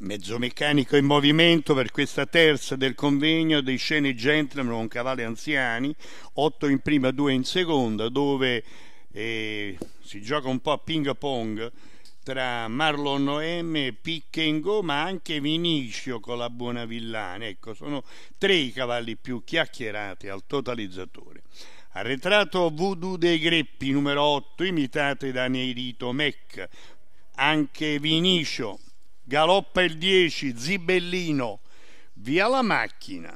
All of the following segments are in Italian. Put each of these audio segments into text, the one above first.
Mezzomeccanico in movimento per questa terza del convegno dei Sceni Gentleman con cavalli anziani, 8 in prima, 2 in seconda, dove eh, si gioca un po' a ping pong tra Marlon Noem, Pickengo, ma anche Vinicio con la buona Villana. Ecco, sono tre i cavalli più chiacchierati al totalizzatore. Arretrato Voodoo dei Greppi, numero 8, imitate da Nerito Mec. Anche Vinicio, Galoppa il 10, Zibellino, via la macchina.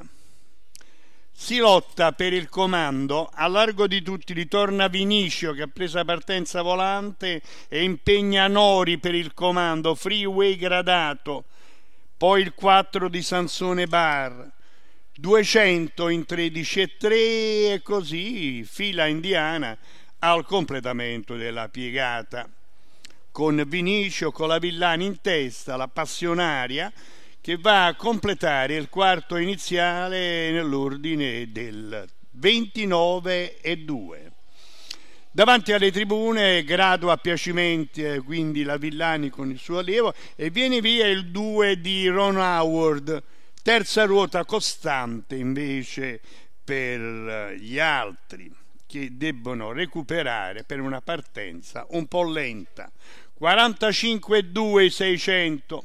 Si lotta per il comando, a largo di tutti ritorna Vinicio che ha preso partenza volante e impegna Nori per il comando, freeway gradato, poi il 4 di Sansone Bar, 200 in 13 e 3 e così fila indiana al completamento della piegata con Vinicio con la Villani in testa, la passionaria, che va a completare il quarto iniziale nell'ordine del 29 e 2. Davanti alle tribune grado a piacimenti eh, quindi la Villani con il suo allievo e viene via il 2 di Ron Howard, terza ruota costante invece per eh, gli altri che debbono recuperare per una partenza un po' lenta 45,2 600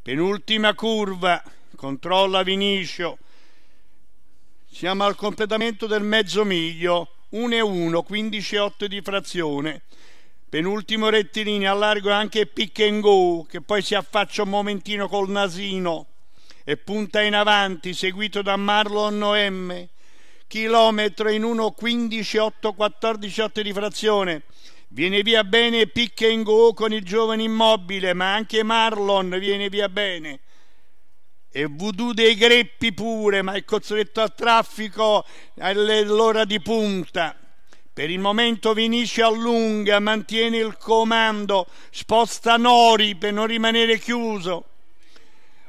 penultima curva controlla Vinicio siamo al completamento del mezzo miglio 1 e 1 15 di frazione penultimo rettilineo allargo anche pick and go che poi si affaccia un momentino col nasino e punta in avanti seguito da Marlon OM chilometro in 1 15 8 di frazione Viene via bene Pick and Go con il giovane immobile, ma anche Marlon viene via bene. E voodoo dei greppi pure, ma il cozzoletto al traffico all'ora di punta. Per il momento Vinici allunga, mantiene il comando, sposta Nori per non rimanere chiuso.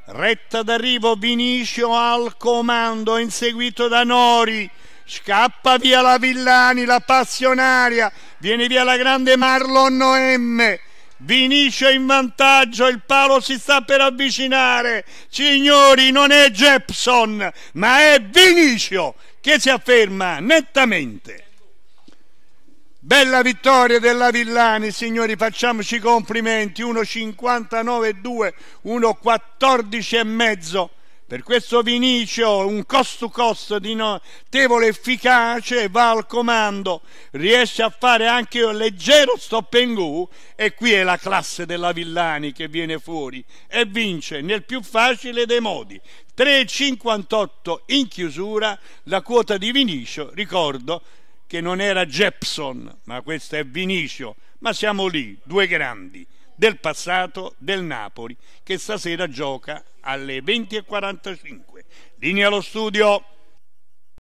Retta d'arrivo Vinicio al comando, inseguito da Nori Scappa via la Villani, la passionaria, viene via la grande Marlon Noemme. Vinicio in vantaggio, il palo si sta per avvicinare. Signori, non è Jepson, ma è Vinicio che si afferma nettamente. Bella vittoria della Villani, signori, facciamoci complimenti. 2, 1,59,2, 1,14,5 per questo Vinicio, un costo costo di notevole efficacia, va al comando, riesce a fare anche un leggero stop and go e qui è la classe della Villani che viene fuori e vince nel più facile dei modi. 3,58 in chiusura la quota di Vinicio, ricordo che non era Jepson, ma questo è Vinicio, ma siamo lì, due grandi del passato del Napoli che stasera gioca alle 20.45. Linea allo studio!